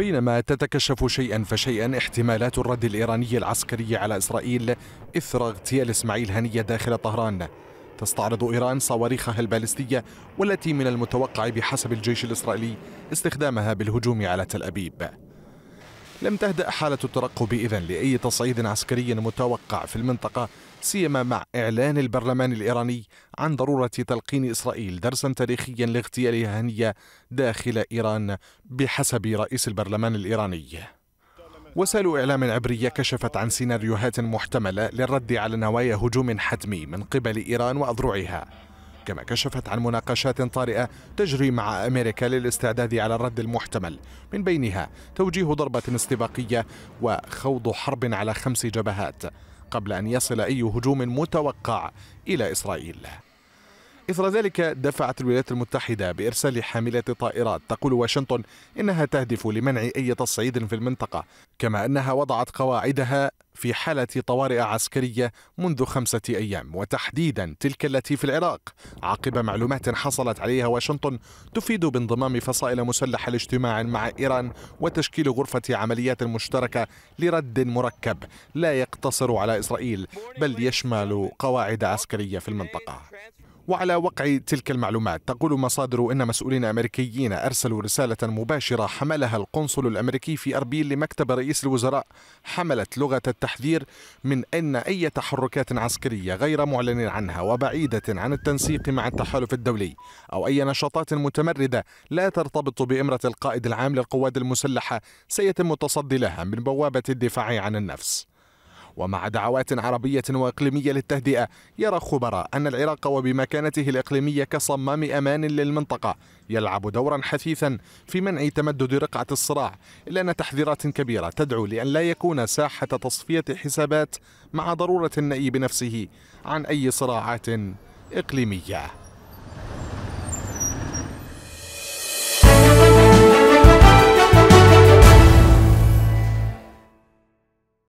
بينما تتكشف شيئا فشيئا احتمالات الرد الإيراني العسكري على إسرائيل إثر اغتيال إسماعيل هنية داخل طهران تستعرض إيران صواريخها البالستية والتي من المتوقع بحسب الجيش الإسرائيلي استخدامها بالهجوم على تل أبيب لم تهدأ حالة الترقب إذا لأي تصعيد عسكري متوقع في المنطقة سيما مع إعلان البرلمان الإيراني عن ضرورة تلقين إسرائيل درسا تاريخيا لاغتيالها هنية داخل إيران بحسب رئيس البرلمان الإيراني وسائل إعلام عبرية كشفت عن سيناريوهات محتملة للرد على نوايا هجوم حتمي من قبل إيران وأذرعها كما كشفت عن مناقشات طارئة تجري مع أمريكا للاستعداد على الرد المحتمل من بينها توجيه ضربة استباقية وخوض حرب على خمس جبهات قبل أن يصل أي هجوم متوقع إلى إسرائيل إثر ذلك دفعت الولايات المتحدة بإرسال حاملات طائرات تقول واشنطن إنها تهدف لمنع أي تصعيد في المنطقة كما أنها وضعت قواعدها في حالة طوارئ عسكرية منذ خمسة أيام وتحديدا تلك التي في العراق عقب معلومات حصلت عليها واشنطن تفيد بانضمام فصائل مسلحة لاجتماع مع إيران وتشكيل غرفة عمليات مشتركة لرد مركب لا يقتصر على إسرائيل بل يشمل قواعد عسكرية في المنطقة وعلى وقع تلك المعلومات تقول مصادر ان مسؤولين امريكيين ارسلوا رساله مباشره حملها القنصل الامريكي في اربيل لمكتب رئيس الوزراء حملت لغه التحذير من ان اي تحركات عسكريه غير معلن عنها وبعيده عن التنسيق مع التحالف الدولي او اي نشاطات متمرده لا ترتبط بامره القائد العام للقوات المسلحه سيتم التصدي لها من بوابه الدفاع عن النفس ومع دعوات عربية وإقليمية للتهدئة يرى خبراء أن العراق وبمكانته الإقليمية كصمام أمان للمنطقة يلعب دورا حثيثا في منع تمدد رقعة الصراع إلا أن تحذيرات كبيرة تدعو لأن لا يكون ساحة تصفية حسابات مع ضرورة النأي بنفسه عن أي صراعات إقليمية